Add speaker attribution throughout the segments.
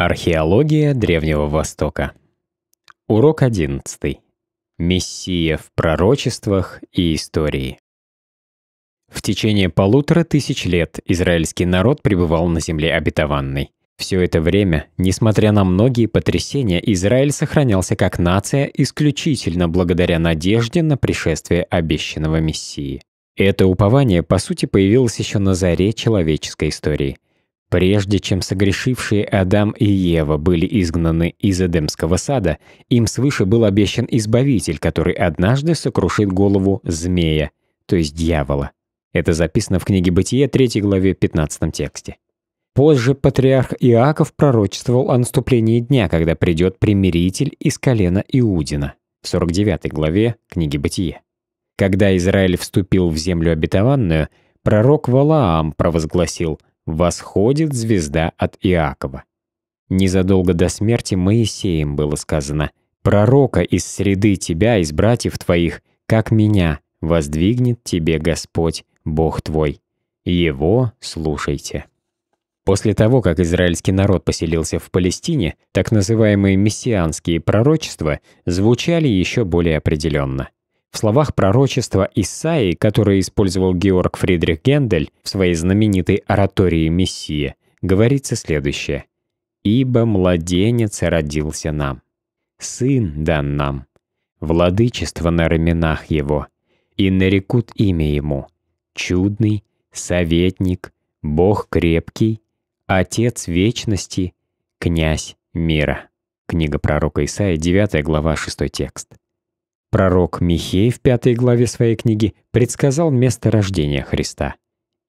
Speaker 1: Археология Древнего Востока. Урок 11. Мессия в пророчествах и истории. В течение полутора тысяч лет израильский народ пребывал на земле обетованной. Все это время, несмотря на многие потрясения, Израиль сохранялся как нация исключительно благодаря надежде на пришествие обещанного Мессии. Это упование, по сути, появилось еще на заре человеческой истории – Прежде чем согрешившие Адам и Ева были изгнаны из Эдемского сада, им свыше был обещан Избавитель, который однажды сокрушит голову змея, то есть дьявола. Это записано в книге Бытие 3 главе 15 тексте. Позже патриарх Иаков пророчествовал о наступлении дня, когда придет примиритель из колена Иудина в 49 главе книги Бытие. Когда Израиль вступил в землю обетованную, пророк Валаам провозгласил – «Восходит звезда от Иакова». Незадолго до смерти Моисеем было сказано «Пророка из среды тебя, из братьев твоих, как меня, воздвигнет тебе Господь, Бог твой. Его слушайте». После того, как израильский народ поселился в Палестине, так называемые мессианские пророчества звучали еще более определенно – в словах пророчества Исаии, которое использовал Георг Фридрих Гендель в своей знаменитой оратории «Мессия», говорится следующее. «Ибо младенец родился нам, сын дан нам, владычество на раменах его, и нарекут имя ему чудный, советник, Бог крепкий, Отец вечности, князь мира». Книга пророка Исаия, 9 глава, 6 текст. Пророк Михей в пятой главе своей книги предсказал место рождения Христа.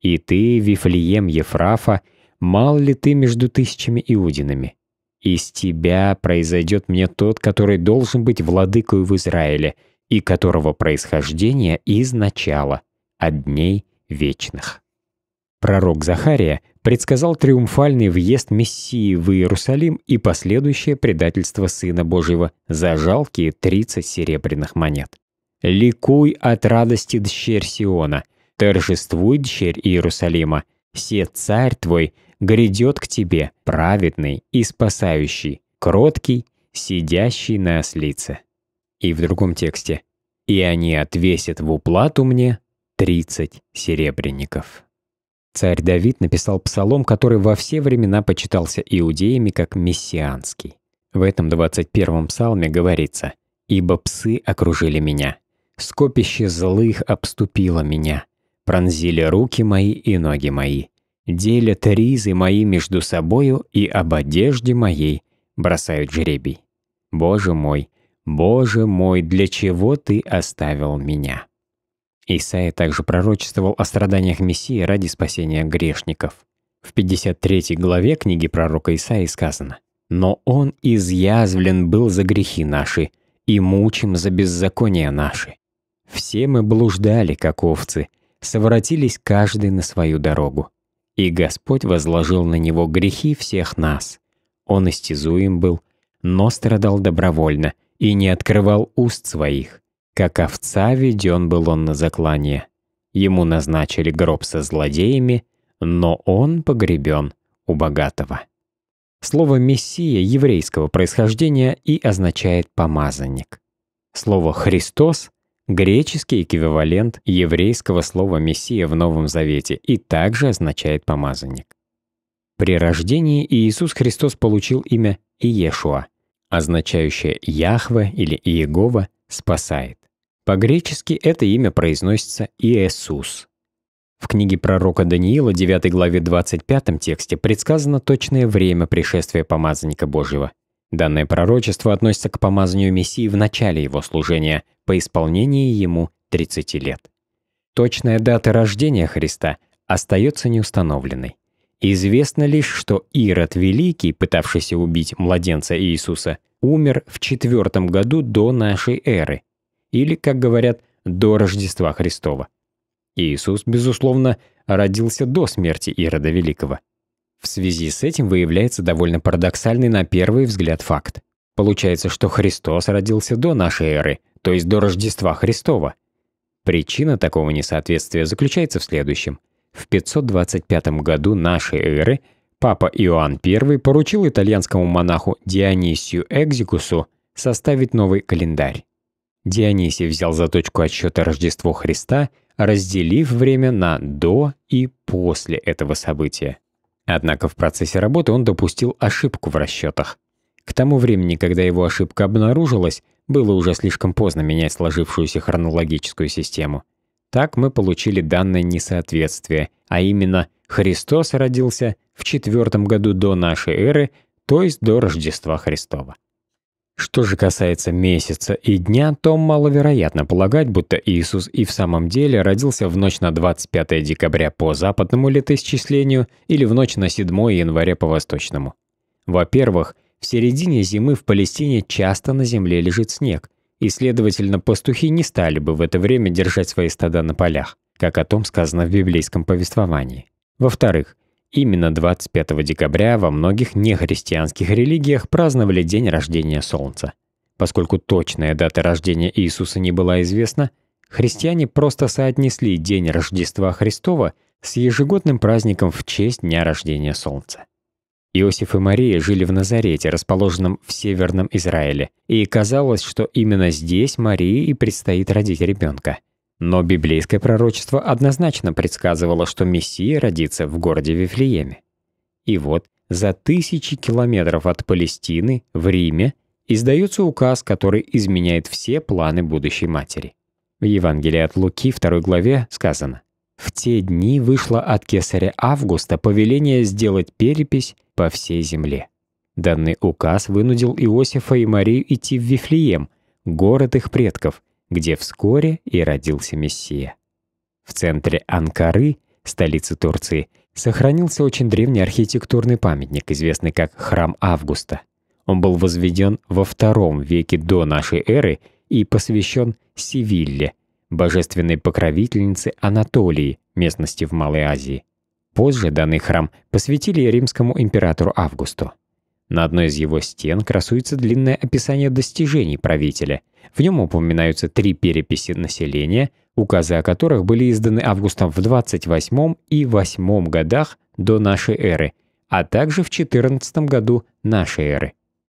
Speaker 1: «И ты, Вифлеем Ефрафа, мал ли ты между тысячами иудинами? Из тебя произойдет мне тот, который должен быть владыкой в Израиле, и которого происхождение из начала, от дней вечных». Пророк Захария предсказал триумфальный въезд Мессии в Иерусалим и последующее предательство Сына Божьего за жалкие 30 серебряных монет. «Ликуй от радости дщерь Сиона, торжествуй дщерь Иерусалима, се царь твой грядет к тебе, праведный и спасающий, кроткий, сидящий на ослице». И в другом тексте – и они отвесят в уплату мне 30 серебряников. Царь Давид написал псалом, который во все времена почитался иудеями как мессианский. В этом 21-м псалме говорится «Ибо псы окружили меня, скопище злых обступило меня, пронзили руки мои и ноги мои, делят ризы мои между собою и об одежде моей бросают жребий. Боже мой, Боже мой, для чего ты оставил меня?» Исаия также пророчествовал о страданиях Мессии ради спасения грешников. В 53 главе книги пророка Исаии сказано «Но он изъязвлен был за грехи наши, и мучим за беззакония наши. Все мы блуждали, как овцы, совратились каждый на свою дорогу. И Господь возложил на него грехи всех нас. Он истязуем был, но страдал добровольно и не открывал уст своих. Как овца веден был он на заклание. Ему назначили гроб со злодеями, но он погребен у богатого. Слово «мессия» еврейского происхождения и означает «помазанник». Слово «Христос» — греческий эквивалент еврейского слова «мессия» в Новом Завете и также означает «помазанник». При рождении Иисус Христос получил имя Иешуа, означающее «Яхве» или «Иегова» спасает. По-гречески это имя произносится Иисус. В книге пророка Даниила, 9 главе 25 тексте, предсказано точное время пришествия помазанника Божьего. Данное пророчество относится к помазанию Мессии в начале его служения, по исполнении ему 30 лет. Точная дата рождения Христа остается неустановленной. Известно лишь, что Ирод Великий, пытавшийся убить младенца Иисуса, умер в четвертом году до нашей эры, или, как говорят, до Рождества Христова. Иисус, безусловно, родился до смерти Ирода Великого. В связи с этим выявляется довольно парадоксальный на первый взгляд факт. Получается, что Христос родился до нашей эры, то есть до Рождества Христова. Причина такого несоответствия заключается в следующем. В 525 году нашей эры папа Иоанн I поручил итальянскому монаху Дионисию Экзикусу составить новый календарь. Дионисий взял за точку отсчета Рождество Христа, разделив время на «до» и «после» этого события. Однако в процессе работы он допустил ошибку в расчетах. К тому времени, когда его ошибка обнаружилась, было уже слишком поздно менять сложившуюся хронологическую систему. Так мы получили данное несоответствие, а именно Христос родился в четвертом году до нашей эры, то есть до Рождества Христова. Что же касается месяца и дня, то маловероятно полагать, будто Иисус и в самом деле родился в ночь на 25 декабря по западному летоисчислению или в ночь на 7 января по восточному. Во-первых, в середине зимы в Палестине часто на земле лежит снег, и, следовательно, пастухи не стали бы в это время держать свои стада на полях, как о том сказано в библейском повествовании. Во-вторых, Именно 25 декабря во многих нехристианских религиях праздновали день рождения Солнца. Поскольку точная дата рождения Иисуса не была известна, христиане просто соотнесли день Рождества Христова с ежегодным праздником в честь дня рождения Солнца. Иосиф и Мария жили в Назарете, расположенном в северном Израиле, и казалось, что именно здесь Марии и предстоит родить ребенка – но библейское пророчество однозначно предсказывало, что Мессия родится в городе Вифлееме. И вот за тысячи километров от Палестины, в Риме, издается указ, который изменяет все планы будущей матери. В Евангелии от Луки, 2 главе, сказано «В те дни вышло от кесаря Августа повеление сделать перепись по всей земле». Данный указ вынудил Иосифа и Марию идти в Вифлеем, город их предков, где вскоре и родился Мессия. В центре Анкары, столицы Турции, сохранился очень древний архитектурный памятник, известный как Храм Августа. Он был возведен во втором веке до нашей эры и посвящен Севилле, божественной покровительнице Анатолии, местности в Малой Азии. Позже данный храм посвятили римскому императору Августу. На одной из его стен красуется длинное описание достижений правителя. В нем упоминаются три переписи населения, указы о которых были изданы августом в 28 и 8 годах до нашей эры, а также в 14 году нашей эры.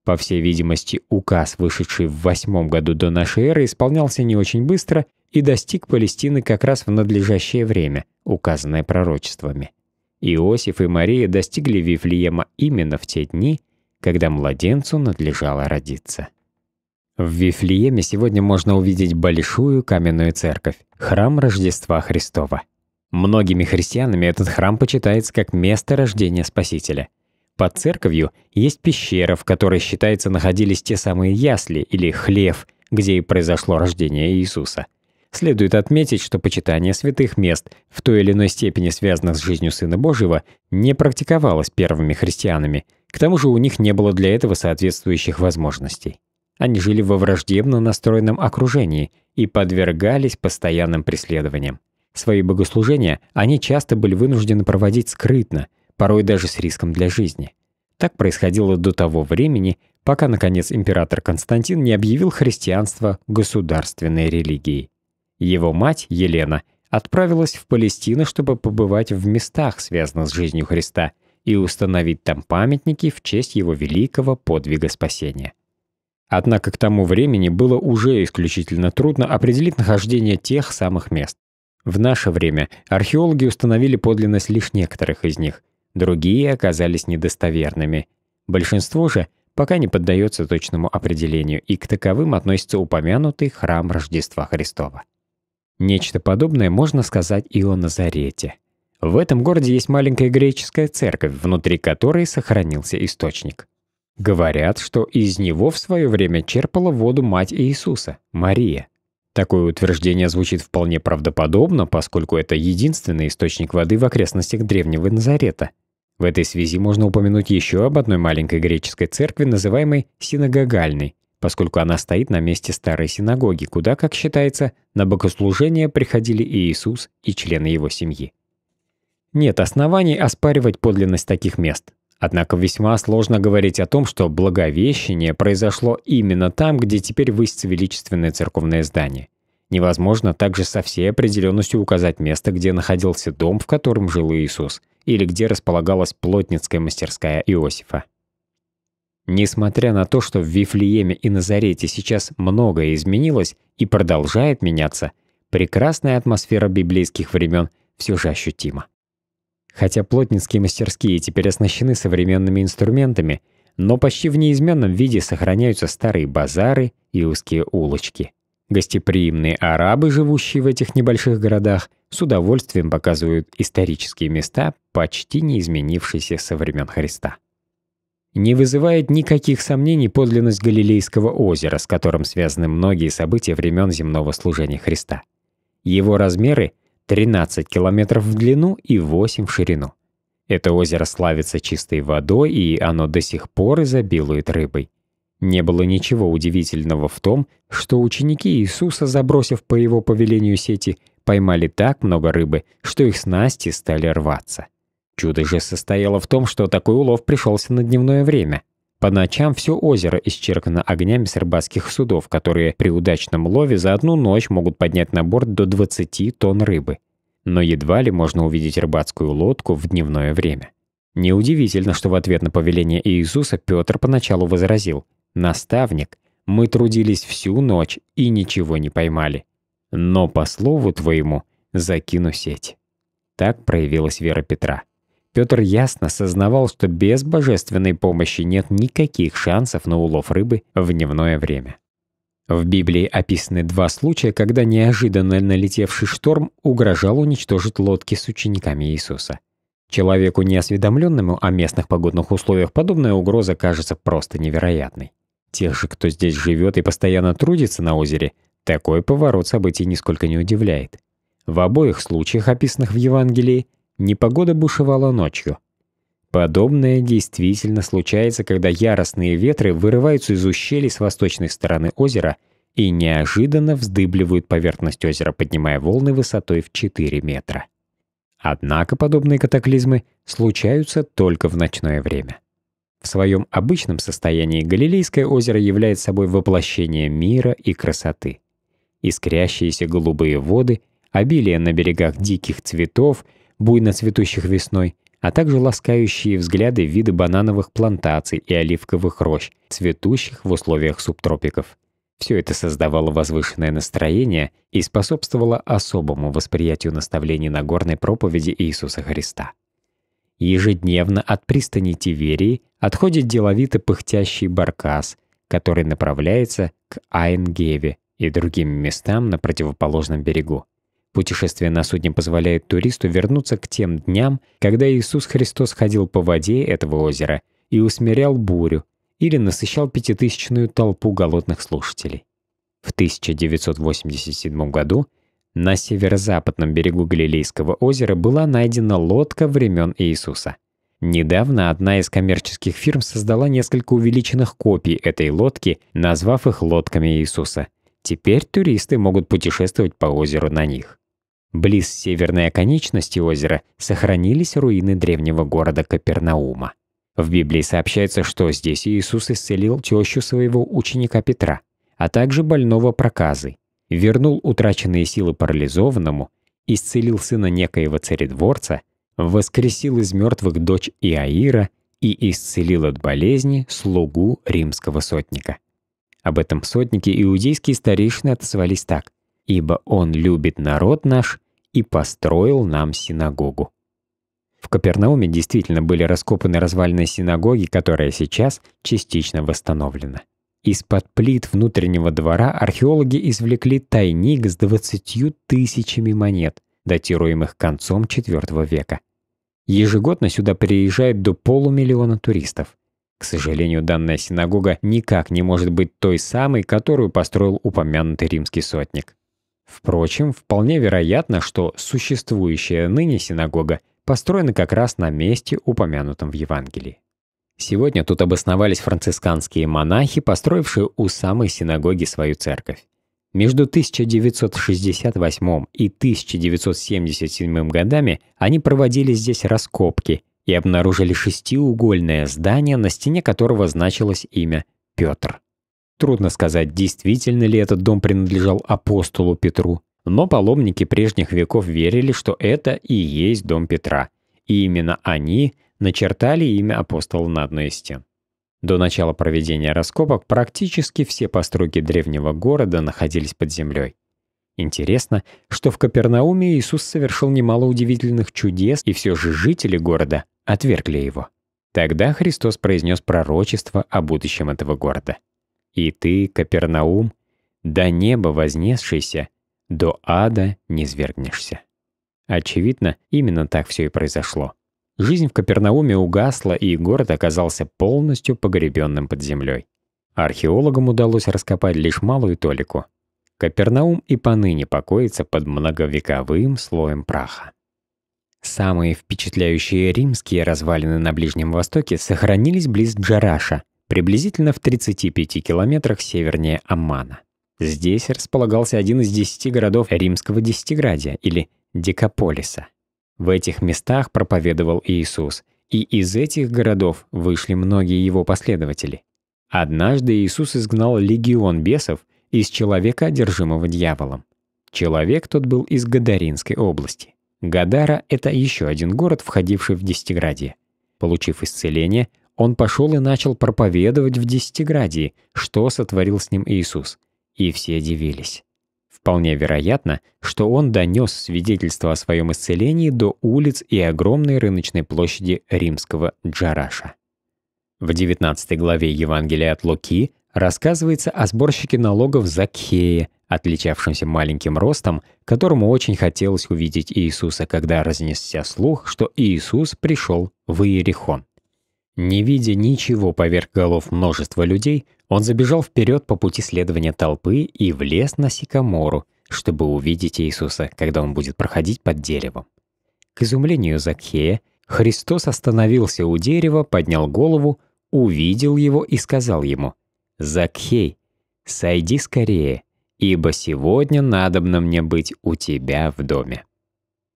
Speaker 1: По всей видимости, указ, вышедший в 8 году до нашей эры, исполнялся не очень быстро и достиг Палестины как раз в надлежащее время, указанное пророчествами. Иосиф и Мария достигли Вифлеема именно в те дни, когда младенцу надлежало родиться. В Вифлееме сегодня можно увидеть большую каменную церковь – храм Рождества Христова. Многими христианами этот храм почитается как место рождения Спасителя. Под церковью есть пещера, в которой, считается, находились те самые ясли или хлев, где и произошло рождение Иисуса. Следует отметить, что почитание святых мест, в той или иной степени связанных с жизнью Сына Божьего, не практиковалось первыми христианами – к тому же у них не было для этого соответствующих возможностей. Они жили во враждебно настроенном окружении и подвергались постоянным преследованиям. Свои богослужения они часто были вынуждены проводить скрытно, порой даже с риском для жизни. Так происходило до того времени, пока, наконец, император Константин не объявил христианство государственной религией. Его мать, Елена, отправилась в Палестину, чтобы побывать в местах, связанных с жизнью Христа – и установить там памятники в честь его великого подвига спасения. Однако к тому времени было уже исключительно трудно определить нахождение тех самых мест. В наше время археологи установили подлинность лишь некоторых из них, другие оказались недостоверными. Большинство же пока не поддается точному определению, и к таковым относится упомянутый храм Рождества Христова. Нечто подобное можно сказать и о Назарете. В этом городе есть маленькая греческая церковь, внутри которой сохранился источник. Говорят, что из него в свое время черпала воду мать Иисуса, Мария. Такое утверждение звучит вполне правдоподобно, поскольку это единственный источник воды в окрестностях древнего Назарета. В этой связи можно упомянуть еще об одной маленькой греческой церкви, называемой синагогальной, поскольку она стоит на месте старой синагоги, куда, как считается, на богослужение приходили и Иисус, и члены его семьи. Нет оснований оспаривать подлинность таких мест. Однако весьма сложно говорить о том, что Благовещение произошло именно там, где теперь высится величественное церковное здание. Невозможно также со всей определенностью указать место, где находился дом, в котором жил Иисус, или где располагалась плотницкая мастерская Иосифа. Несмотря на то, что в Вифлееме и Назарете сейчас многое изменилось и продолжает меняться, прекрасная атмосфера библейских времен все же ощутима. Хотя плотницкие мастерские теперь оснащены современными инструментами, но почти в неизменном виде сохраняются старые базары и узкие улочки. Гостеприимные арабы, живущие в этих небольших городах, с удовольствием показывают исторические места, почти не изменившиеся со времен Христа. Не вызывает никаких сомнений подлинность Галилейского озера, с которым связаны многие события времен земного служения Христа. Его размеры – 13 километров в длину и 8 в ширину. Это озеро славится чистой водой, и оно до сих пор изобилует рыбой. Не было ничего удивительного в том, что ученики Иисуса, забросив по его повелению сети, поймали так много рыбы, что их снасти стали рваться. Чудо же состояло в том, что такой улов пришелся на дневное время. По ночам все озеро исчеркано огнями с рыбацких судов, которые при удачном лове за одну ночь могут поднять на борт до 20 тонн рыбы. Но едва ли можно увидеть рыбацкую лодку в дневное время. Неудивительно, что в ответ на повеление Иисуса Петр поначалу возразил «Наставник, мы трудились всю ночь и ничего не поймали. Но по слову твоему закину сеть». Так проявилась вера Петра – Петр ясно сознавал, что без божественной помощи нет никаких шансов на улов рыбы в дневное время. В Библии описаны два случая, когда неожиданно налетевший шторм угрожал уничтожить лодки с учениками Иисуса. Человеку, неосведомленному о местных погодных условиях, подобная угроза кажется просто невероятной. Тех же, кто здесь живет и постоянно трудится на озере, такой поворот событий нисколько не удивляет. В обоих случаях, описанных в Евангелии, Непогода бушевала ночью. Подобное действительно случается, когда яростные ветры вырываются из ущелий с восточной стороны озера и неожиданно вздыбливают поверхность озера, поднимая волны высотой в 4 метра. Однако подобные катаклизмы случаются только в ночное время. В своем обычном состоянии Галилейское озеро является собой воплощение мира и красоты. Искрящиеся голубые воды, обилие на берегах диких цветов — буйно цветущих весной, а также ласкающие взгляды виды банановых плантаций и оливковых рощ, цветущих в условиях субтропиков. Все это создавало возвышенное настроение и способствовало особому восприятию наставлений на горной проповеди Иисуса Христа. Ежедневно от пристани Тиверии отходит деловито пыхтящий баркас, который направляется к Айнгеве и другим местам на противоположном берегу. Путешествие на судне позволяет туристу вернуться к тем дням, когда Иисус Христос ходил по воде этого озера и усмирял бурю или насыщал пятитысячную толпу голодных слушателей. В 1987 году на северо-западном берегу Галилейского озера была найдена лодка времен Иисуса. Недавно одна из коммерческих фирм создала несколько увеличенных копий этой лодки, назвав их лодками Иисуса. Теперь туристы могут путешествовать по озеру на них. Близ северной оконечности озера сохранились руины древнего города Капернаума. В Библии сообщается, что здесь Иисус исцелил тещу своего ученика Петра, а также больного проказы, вернул утраченные силы парализованному, исцелил сына некоего царедворца, воскресил из мертвых дочь Иаира и исцелил от болезни слугу римского сотника. Об этом сотнике иудейские старейшины отозвались так ибо Он любит народ наш и построил нам синагогу». В Капернауме действительно были раскопаны развалины синагоги, которая сейчас частично восстановлена. Из-под плит внутреннего двора археологи извлекли тайник с 20 тысячами монет, датируемых концом IV века. Ежегодно сюда приезжает до полумиллиона туристов. К сожалению, данная синагога никак не может быть той самой, которую построил упомянутый римский сотник. Впрочем, вполне вероятно, что существующая ныне синагога построена как раз на месте, упомянутом в Евангелии. Сегодня тут обосновались францисканские монахи, построившие у самой синагоги свою церковь. Между 1968 и 1977 годами они проводили здесь раскопки и обнаружили шестиугольное здание, на стене которого значилось имя Петр. Трудно сказать, действительно ли этот дом принадлежал апостолу Петру, но паломники прежних веков верили, что это и есть дом Петра, и именно они начертали имя апостола на одной из стен. До начала проведения раскопок практически все постройки древнего города находились под землей. Интересно, что в Капернауме Иисус совершил немало удивительных чудес, и все же жители города отвергли его. Тогда Христос произнес пророчество о будущем этого города. И ты, Капернаум, до неба вознесшийся, до ада не свергнешься. Очевидно, именно так все и произошло. Жизнь в Капернауме угасла, и город оказался полностью погребенным под землей. Археологам удалось раскопать лишь малую толику. Капернаум и поныне покоится под многовековым слоем праха. Самые впечатляющие римские развалины на Ближнем Востоке сохранились близ Джараша, приблизительно в 35 километрах севернее Аммана. Здесь располагался один из десяти городов римского десятиградия или Декаполиса. В этих местах проповедовал Иисус, и из этих городов вышли многие его последователи. Однажды Иисус изгнал легион бесов из человека, одержимого дьяволом. Человек тот был из Гадаринской области. Гадара — это еще один город, входивший в Десятиградие. Получив исцеление, он пошел и начал проповедовать в Десятиградии, что сотворил с ним Иисус, и все дивились. Вполне вероятно, что он донес свидетельство о своем исцелении до улиц и огромной рыночной площади римского Джараша. В 19 главе Евангелия от Луки рассказывается о сборщике налогов Закхее, отличавшемся маленьким ростом, которому очень хотелось увидеть Иисуса, когда разнесся слух, что Иисус пришел в Иерихон. Не видя ничего поверх голов множества людей, он забежал вперед по пути следования толпы и влез на сикамору, чтобы увидеть Иисуса, когда он будет проходить под деревом. К изумлению Закхея, Христос остановился у дерева, поднял голову, увидел его и сказал ему, «Закхей, сойди скорее, ибо сегодня надобно мне быть у тебя в доме».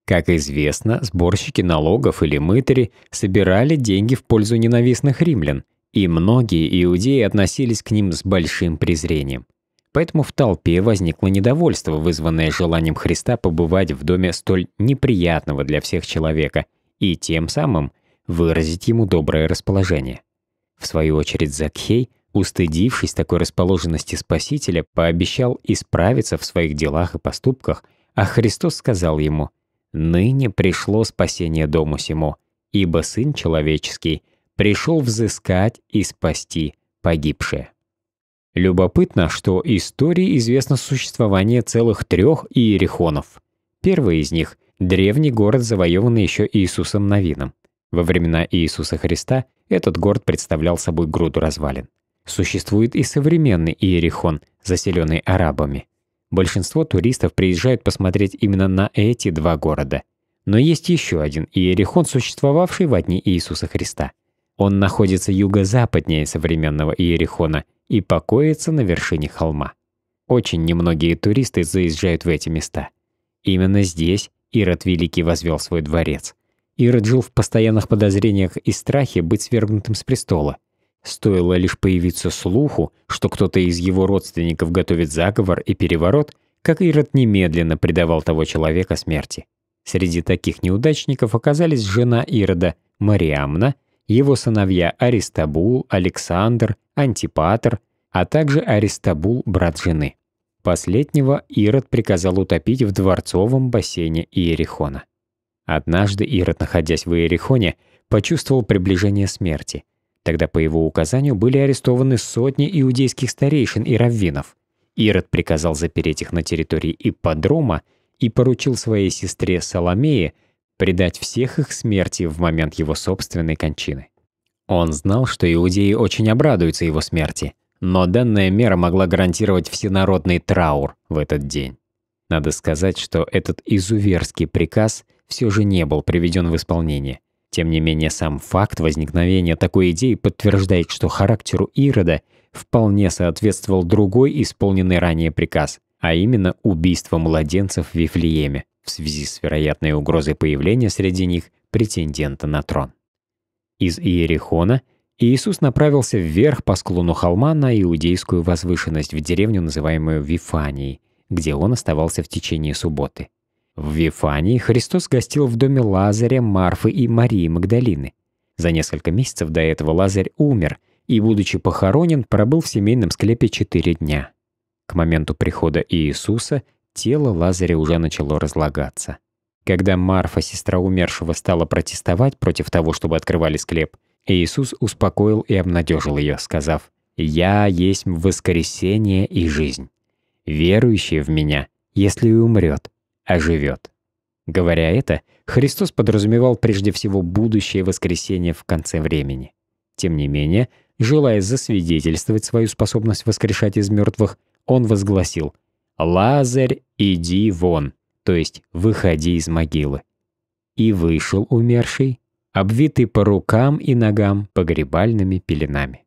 Speaker 1: Как известно, сборщики налогов или мытари собирали деньги в пользу ненавистных римлян, и многие иудеи относились к ним с большим презрением. Поэтому в толпе возникло недовольство, вызванное желанием Христа побывать в доме столь неприятного для всех человека и тем самым выразить ему доброе расположение. В свою очередь Закхей, устыдившись такой расположенности Спасителя, пообещал исправиться в своих делах и поступках, а Христос сказал ему ныне пришло спасение дому сему, ибо Сын Человеческий пришел взыскать и спасти погибшее. Любопытно, что истории известно существование целых трех иерихонов. Первый из них – древний город, завоеванный еще Иисусом Новином. Во времена Иисуса Христа этот город представлял собой груду развалин. Существует и современный Иерихон, заселенный арабами. Большинство туристов приезжают посмотреть именно на эти два города. Но есть еще один Иерихон, существовавший во дни Иисуса Христа. Он находится юго-западнее современного Иерихона и покоится на вершине холма. Очень немногие туристы заезжают в эти места. Именно здесь Ирод Великий возвел свой дворец. Ирод жил в постоянных подозрениях и страхе быть свергнутым с престола. Стоило лишь появиться слуху, что кто-то из его родственников готовит заговор и переворот, как Ирод немедленно предавал того человека смерти. Среди таких неудачников оказались жена Ирода Мариамна, его сыновья Аристабул, Александр, Антипатр, а также Аристабул, брат жены. Последнего Ирод приказал утопить в дворцовом бассейне Иерихона. Однажды Ирод, находясь в Иерихоне, почувствовал приближение смерти – Тогда по его указанию были арестованы сотни иудейских старейшин и раввинов. Ирод приказал запереть их на территории ипподрома и поручил своей сестре Соломее предать всех их смерти в момент его собственной кончины. Он знал, что иудеи очень обрадуются его смерти, но данная мера могла гарантировать всенародный траур в этот день. Надо сказать, что этот изуверский приказ все же не был приведен в исполнение. Тем не менее, сам факт возникновения такой идеи подтверждает, что характеру Ирода вполне соответствовал другой исполненный ранее приказ, а именно убийство младенцев в Вифлееме в связи с вероятной угрозой появления среди них претендента на трон. Из Иерихона Иисус направился вверх по склону холма на иудейскую возвышенность в деревню, называемую Вифанией, где он оставался в течение субботы. В Вифании Христос гостил в доме Лазаря, Марфы и Марии Магдалины. За несколько месяцев до этого Лазарь умер и, будучи похоронен, пробыл в семейном склепе четыре дня. К моменту прихода Иисуса тело Лазаря уже начало разлагаться. Когда Марфа, сестра умершего, стала протестовать против того, чтобы открывали склеп, Иисус успокоил и обнадежил ее, сказав, «Я есть воскресение и жизнь. Верующий в Меня, если и умрет, оживет. Говоря это, Христос подразумевал прежде всего будущее воскресение в конце времени. Тем не менее, желая засвидетельствовать свою способность воскрешать из мертвых, он возгласил «Лазарь, иди вон», то есть «выходи из могилы». И вышел умерший, обвитый по рукам и ногам погребальными пеленами.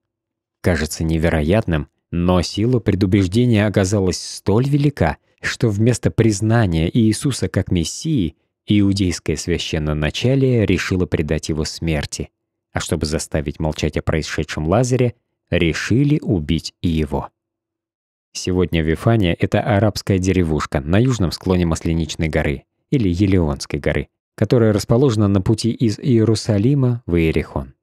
Speaker 1: Кажется невероятным, но сила предубеждения оказалась столь велика, что вместо признания Иисуса как Мессии иудейское священноначалие решило предать его смерти, а чтобы заставить молчать о происшедшем Лазаре, решили убить и его. Сегодня Вифания — это арабская деревушка на южном склоне Масленичной горы или Елеонской горы, которая расположена на пути из Иерусалима в Иерихон.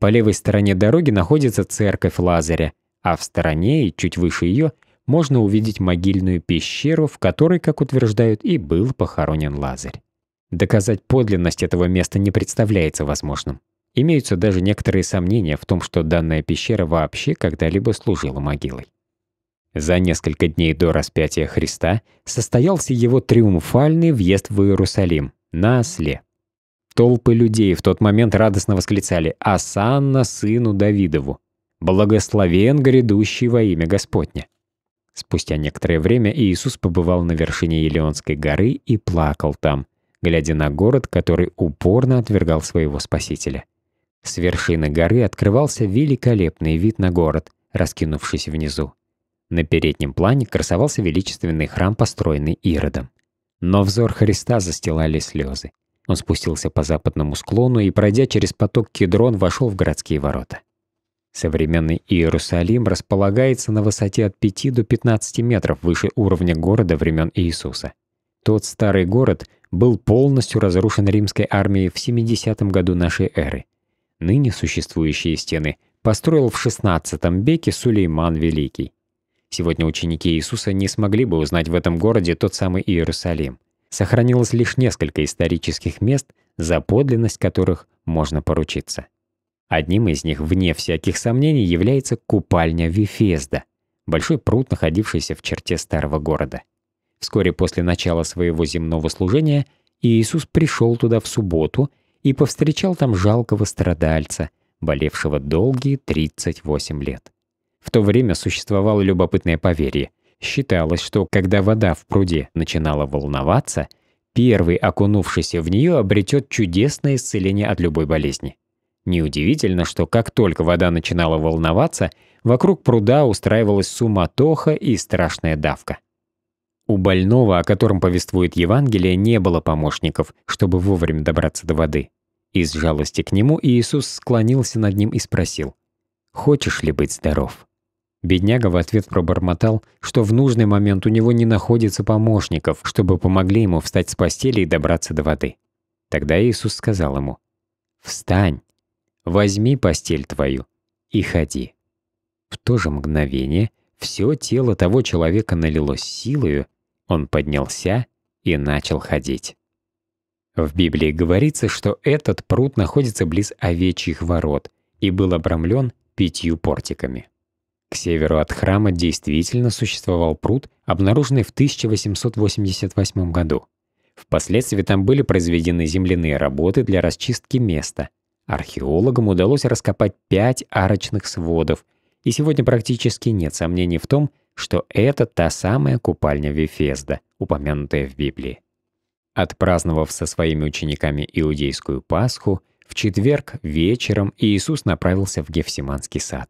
Speaker 1: По левой стороне дороги находится церковь Лазаря, а в стороне и чуть выше ее можно увидеть могильную пещеру, в которой, как утверждают, и был похоронен Лазарь. Доказать подлинность этого места не представляется возможным. Имеются даже некоторые сомнения в том, что данная пещера вообще когда-либо служила могилой. За несколько дней до распятия Христа состоялся его триумфальный въезд в Иерусалим на осле. Толпы людей в тот момент радостно восклицали «Асанна сыну Давидову! Благословен грядущий во имя Господня!» Спустя некоторое время Иисус побывал на вершине Елеонской горы и плакал там, глядя на город, который упорно отвергал своего Спасителя. С вершины горы открывался великолепный вид на город, раскинувшийся внизу. На переднем плане красовался величественный храм, построенный Иродом. Но взор Христа застилали слезы. Он спустился по западному склону и, пройдя через поток кедрон, вошел в городские ворота. Современный Иерусалим располагается на высоте от 5 до 15 метров выше уровня города времен Иисуса. Тот старый город был полностью разрушен римской армией в 70 году нашей эры. Ныне существующие стены построил в XVI веке Сулейман Великий. Сегодня ученики Иисуса не смогли бы узнать в этом городе тот самый Иерусалим. Сохранилось лишь несколько исторических мест, за подлинность которых можно поручиться. Одним из них, вне всяких сомнений, является купальня Вифезда, большой пруд, находившийся в черте старого города. Вскоре после начала своего земного служения Иисус пришел туда в субботу и повстречал там жалкого страдальца, болевшего долгие 38 лет. В то время существовало любопытное поверье. Считалось, что когда вода в пруде начинала волноваться, первый, окунувшийся в нее, обретет чудесное исцеление от любой болезни. Неудивительно, что как только вода начинала волноваться, вокруг пруда устраивалась суматоха и страшная давка. У больного, о котором повествует Евангелие, не было помощников, чтобы вовремя добраться до воды. Из жалости к нему Иисус склонился над ним и спросил, «Хочешь ли быть здоров?» Бедняга в ответ пробормотал, что в нужный момент у него не находится помощников, чтобы помогли ему встать с постели и добраться до воды. Тогда Иисус сказал ему, «Встань, возьми постель твою и ходи». В то же мгновение все тело того человека налилось силою, он поднялся и начал ходить. В Библии говорится, что этот пруд находится близ овечьих ворот и был обрамлен пятью портиками. К северу от храма действительно существовал пруд, обнаруженный в 1888 году. Впоследствии там были произведены земляные работы для расчистки места – Археологам удалось раскопать пять арочных сводов, и сегодня практически нет сомнений в том, что это та самая купальня Вифезда, упомянутая в Библии. Отпраздновав со своими учениками Иудейскую Пасху, в четверг вечером Иисус направился в Гефсиманский сад.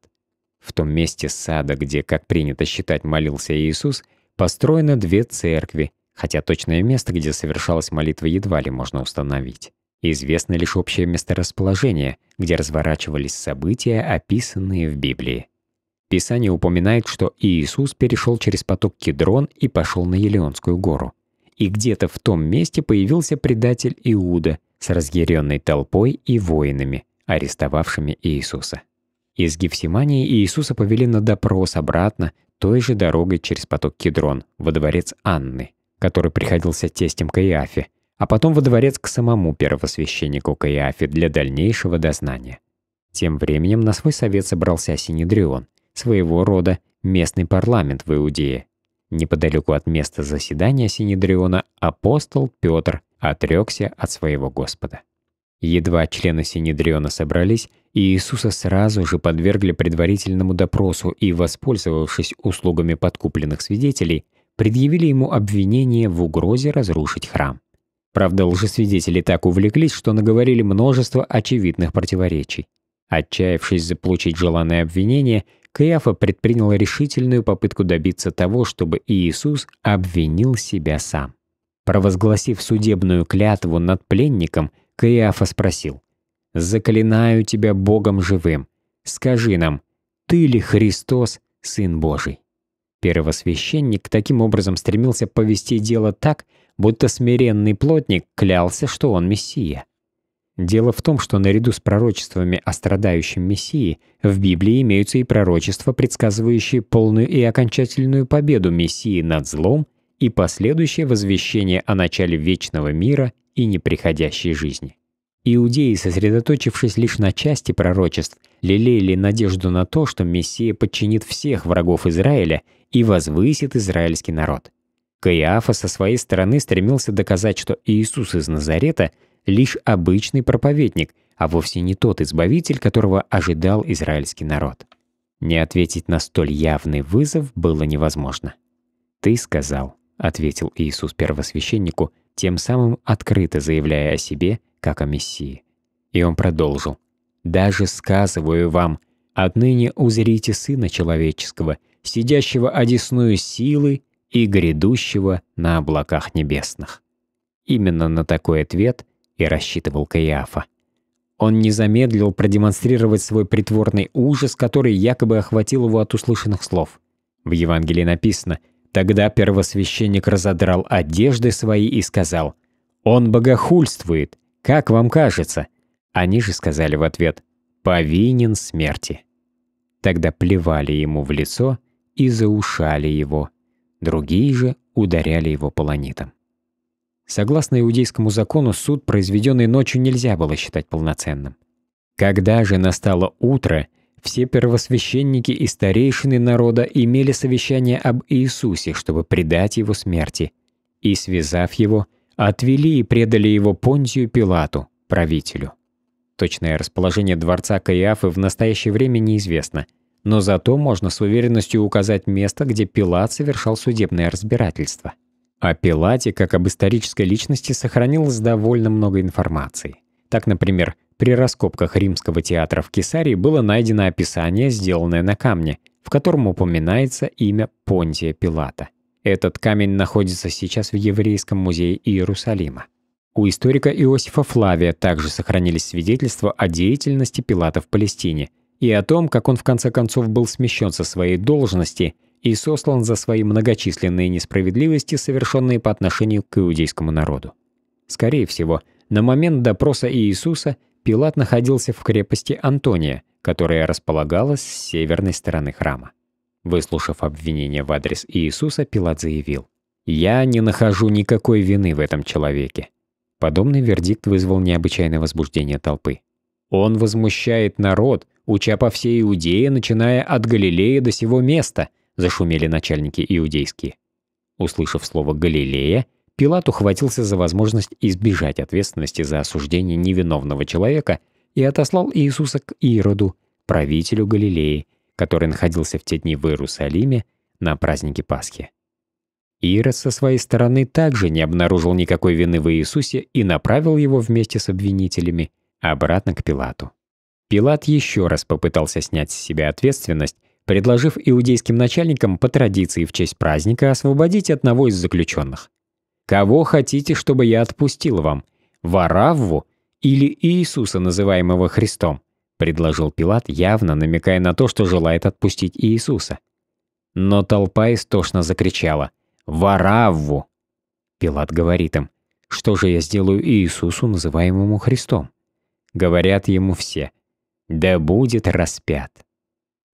Speaker 1: В том месте сада, где, как принято считать, молился Иисус, построены две церкви, хотя точное место, где совершалась молитва, едва ли можно установить. Известно лишь общее месторасположение, где разворачивались события, описанные в Библии. Писание упоминает, что Иисус перешел через поток Кедрон и пошел на Елеонскую гору. И где-то в том месте появился предатель Иуда с разъяренной толпой и воинами, арестовавшими Иисуса. Из Гефсимании Иисуса повели на допрос обратно той же дорогой через поток Кедрон во дворец Анны, который приходился тестем Каиафе, а потом во дворец к самому первосвященнику Каиафе для дальнейшего дознания. Тем временем на свой совет собрался Синедрион, своего рода местный парламент в Иудее. Неподалеку от места заседания Синедриона апостол Петр отрекся от своего Господа. Едва члены Синедриона собрались, Иисуса сразу же подвергли предварительному допросу и, воспользовавшись услугами подкупленных свидетелей, предъявили ему обвинение в угрозе разрушить храм. Правда, лжесвидетели так увлеклись, что наговорили множество очевидных противоречий. Отчаявшись заполучить желанное обвинение, Каиафа предпринял решительную попытку добиться того, чтобы Иисус обвинил себя сам. Провозгласив судебную клятву над пленником, Каиафа спросил, «Заклинаю тебя Богом живым, скажи нам, ты ли Христос, Сын Божий?» Первосвященник таким образом стремился повести дело так, будто смиренный плотник клялся, что он Мессия. Дело в том, что наряду с пророчествами о страдающем Мессии в Библии имеются и пророчества, предсказывающие полную и окончательную победу Мессии над злом и последующее возвещение о начале вечного мира и неприходящей жизни. Иудеи, сосредоточившись лишь на части пророчеств, лелеяли надежду на то, что Мессия подчинит всех врагов Израиля и возвысит израильский народ. Каиафа со своей стороны стремился доказать, что Иисус из Назарета — лишь обычный проповедник, а вовсе не тот избавитель, которого ожидал израильский народ. Не ответить на столь явный вызов было невозможно. «Ты сказал», — ответил Иисус первосвященнику, тем самым открыто заявляя о себе, как о Мессии. И он продолжил. «Даже сказываю вам, отныне узрите Сына Человеческого, сидящего одесную силы и грядущего на облаках небесных. Именно на такой ответ и рассчитывал Каиафа. Он не замедлил продемонстрировать свой притворный ужас, который якобы охватил его от услышанных слов. В Евангелии написано «Тогда первосвященник разодрал одежды свои и сказал, «Он богохульствует, как вам кажется?» Они же сказали в ответ «Повинен смерти». Тогда плевали ему в лицо и заушали его – другие же ударяли его полонитом. Согласно иудейскому закону, суд, произведенный ночью, нельзя было считать полноценным. Когда же настало утро, все первосвященники и старейшины народа имели совещание об Иисусе, чтобы предать его смерти, и, связав его, отвели и предали его Понтию Пилату, правителю. Точное расположение дворца Каиафы в настоящее время неизвестно – но зато можно с уверенностью указать место, где Пилат совершал судебное разбирательство. О Пилате, как об исторической личности, сохранилось довольно много информации. Так, например, при раскопках Римского театра в Кесарии было найдено описание, сделанное на камне, в котором упоминается имя Понтия Пилата. Этот камень находится сейчас в Еврейском музее Иерусалима. У историка Иосифа Флавия также сохранились свидетельства о деятельности Пилата в Палестине – и о том, как он в конце концов был смещен со своей должности и сослан за свои многочисленные несправедливости, совершенные по отношению к иудейскому народу. Скорее всего, на момент допроса Иисуса Пилат находился в крепости Антония, которая располагалась с северной стороны храма. Выслушав обвинение в адрес Иисуса, Пилат заявил, «Я не нахожу никакой вины в этом человеке». Подобный вердикт вызвал необычайное возбуждение толпы. «Он возмущает народ, уча по всей Иудее, начиная от Галилеи до сего места», — зашумели начальники иудейские. Услышав слово «Галилея», Пилат ухватился за возможность избежать ответственности за осуждение невиновного человека и отослал Иисуса к Ироду, правителю Галилеи, который находился в те дни в Иерусалиме на празднике Пасхи. Ирод со своей стороны также не обнаружил никакой вины в Иисусе и направил его вместе с обвинителями обратно к Пилату. Пилат еще раз попытался снять с себя ответственность, предложив иудейским начальникам по традиции в честь праздника освободить одного из заключенных. «Кого хотите, чтобы я отпустил вам? Варавву или Иисуса, называемого Христом?» – предложил Пилат, явно намекая на то, что желает отпустить Иисуса. Но толпа истошно закричала «Варавву!». Пилат говорит им «Что же я сделаю Иисусу, называемому Христом?» Говорят ему все – да будет распят.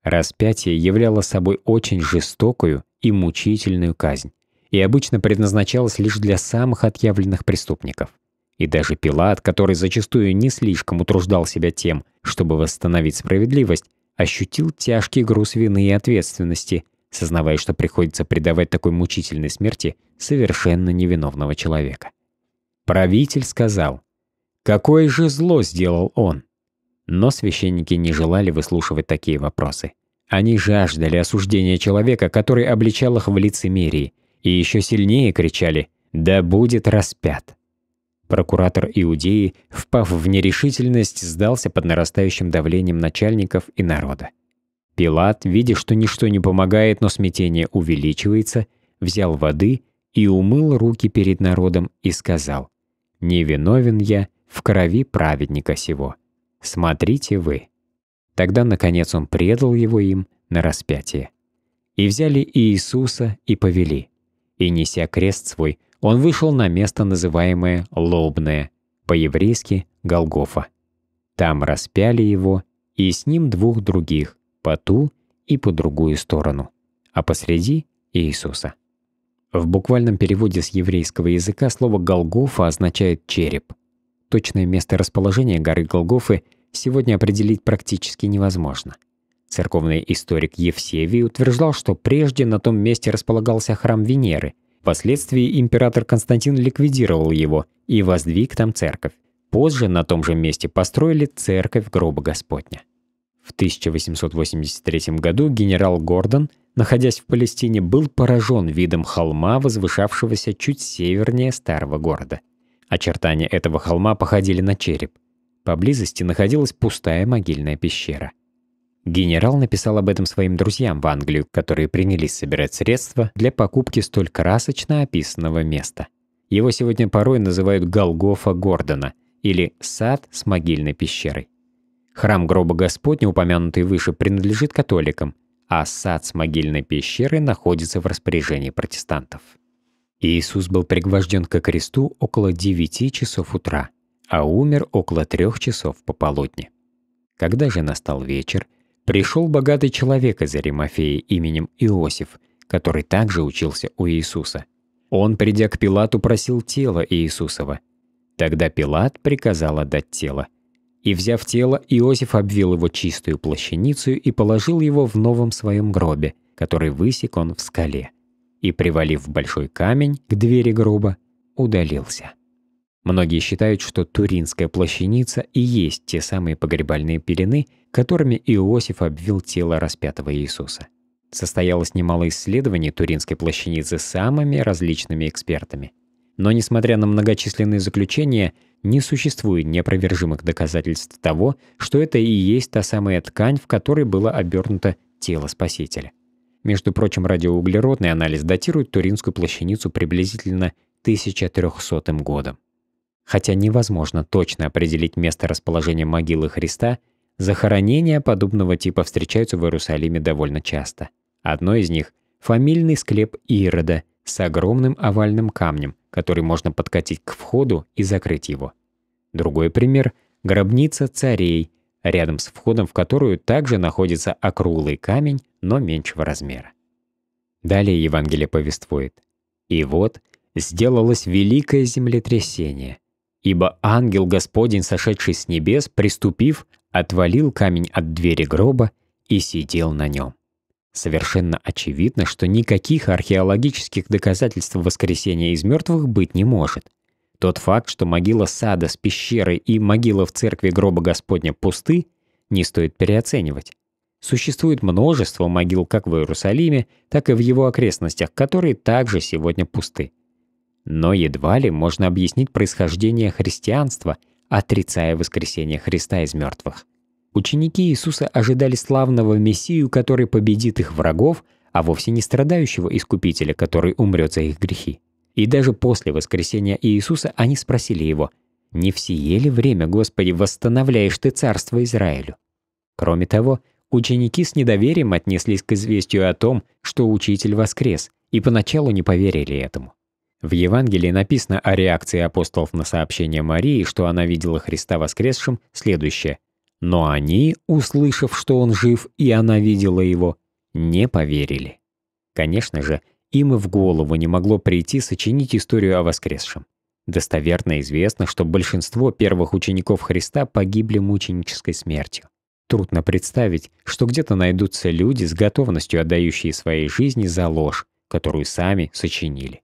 Speaker 1: Распятие являло собой очень жестокую и мучительную казнь и обычно предназначалось лишь для самых отъявленных преступников. И даже Пилат, который зачастую не слишком утруждал себя тем, чтобы восстановить справедливость, ощутил тяжкий груз вины и ответственности, сознавая, что приходится предавать такой мучительной смерти совершенно невиновного человека. Правитель сказал, «Какое же зло сделал он!» Но священники не желали выслушивать такие вопросы. Они жаждали осуждения человека, который обличал их в лицемерии, и еще сильнее кричали «Да будет распят!». Прокуратор Иудеи, впав в нерешительность, сдался под нарастающим давлением начальников и народа. Пилат, видя, что ничто не помогает, но смятение увеличивается, взял воды и умыл руки перед народом и сказал «Невиновен я в крови праведника сего» смотрите вы». Тогда, наконец, он предал его им на распятие. И взяли и Иисуса и повели. И, неся крест свой, он вышел на место, называемое Лобное, по-еврейски Голгофа. Там распяли его, и с ним двух других, по ту и по другую сторону, а посреди — Иисуса. В буквальном переводе с еврейского языка слово «голгофа» означает «череп», Точное место расположения горы Голгофы сегодня определить практически невозможно. Церковный историк Евсевий утверждал, что прежде на том месте располагался храм Венеры. Впоследствии император Константин ликвидировал его и воздвиг там церковь. Позже на том же месте построили церковь гроба Господня. В 1883 году генерал Гордон, находясь в Палестине, был поражен видом холма, возвышавшегося чуть севернее старого города. Очертания этого холма походили на череп. Поблизости находилась пустая могильная пещера. Генерал написал об этом своим друзьям в Англию, которые принялись собирать средства для покупки столь красочно описанного места. Его сегодня порой называют Голгофа Гордона или сад с могильной пещерой. Храм гроба Господня, упомянутый выше, принадлежит католикам, а сад с могильной пещерой находится в распоряжении протестантов. Иисус был пригвожден ко кресту около девяти часов утра, а умер около трех часов пополудни. Когда же настал вечер, пришел богатый человек из Аримафеи именем Иосиф, который также учился у Иисуса. Он, придя к Пилату, просил тело Иисусова. Тогда Пилат приказал отдать тело. И, взяв тело, Иосиф обвил его чистую плащаницу и положил его в новом своем гробе, который высек он в скале и, привалив большой камень к двери гроба, удалился. Многие считают, что Туринская плащаница и есть те самые погребальные пелены, которыми Иосиф обвил тело распятого Иисуса. Состоялось немало исследований Туринской плащаницы самыми различными экспертами. Но, несмотря на многочисленные заключения, не существует неопровержимых доказательств того, что это и есть та самая ткань, в которой было обернуто тело Спасителя. Между прочим, радиоуглеродный анализ датирует Туринскую плащаницу приблизительно 1300 годом. Хотя невозможно точно определить место расположения могилы Христа, захоронения подобного типа встречаются в Иерусалиме довольно часто. Одно из них – фамильный склеп Ирода с огромным овальным камнем, который можно подкатить к входу и закрыть его. Другой пример – гробница царей, рядом с входом в которую также находится округлый камень, но меньшего размера. Далее Евангелие повествует. «И вот сделалось великое землетрясение, ибо ангел Господень, сошедший с небес, приступив, отвалил камень от двери гроба и сидел на нем». Совершенно очевидно, что никаких археологических доказательств воскресения из мертвых быть не может. Тот факт, что могила сада с пещерой и могила в церкви гроба Господня пусты, не стоит переоценивать. Существует множество могил как в Иерусалиме, так и в его окрестностях, которые также сегодня пусты. Но едва ли можно объяснить происхождение христианства, отрицая воскресение Христа из мертвых. Ученики Иисуса ожидали славного Мессию, который победит их врагов, а вовсе не страдающего Искупителя, который умрет за их грехи. И даже после воскресения Иисуса они спросили его, «Не всее ли время, Господи, восстановляешь Ты царство Израилю?» Кроме того, Ученики с недоверием отнеслись к известию о том, что учитель воскрес, и поначалу не поверили этому. В Евангелии написано о реакции апостолов на сообщение Марии, что она видела Христа воскресшим, следующее. «Но они, услышав, что он жив, и она видела его, не поверили». Конечно же, им и в голову не могло прийти сочинить историю о воскресшем. Достоверно известно, что большинство первых учеников Христа погибли мученической смертью. Трудно представить, что где-то найдутся люди с готовностью отдающие своей жизни за ложь, которую сами сочинили.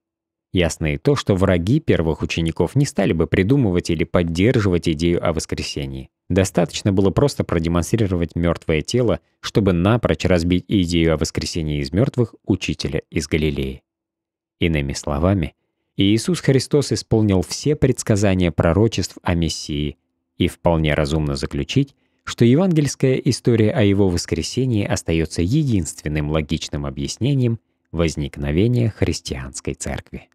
Speaker 1: Ясно и то, что враги первых учеников не стали бы придумывать или поддерживать идею о воскресении. Достаточно было просто продемонстрировать мертвое тело, чтобы напрочь разбить идею о воскресении из мертвых учителя из Галилеи. Иными словами, Иисус Христос исполнил все предсказания пророчеств о Мессии, и вполне разумно заключить, что евангельская история о его воскресении остается единственным логичным объяснением возникновения христианской церкви.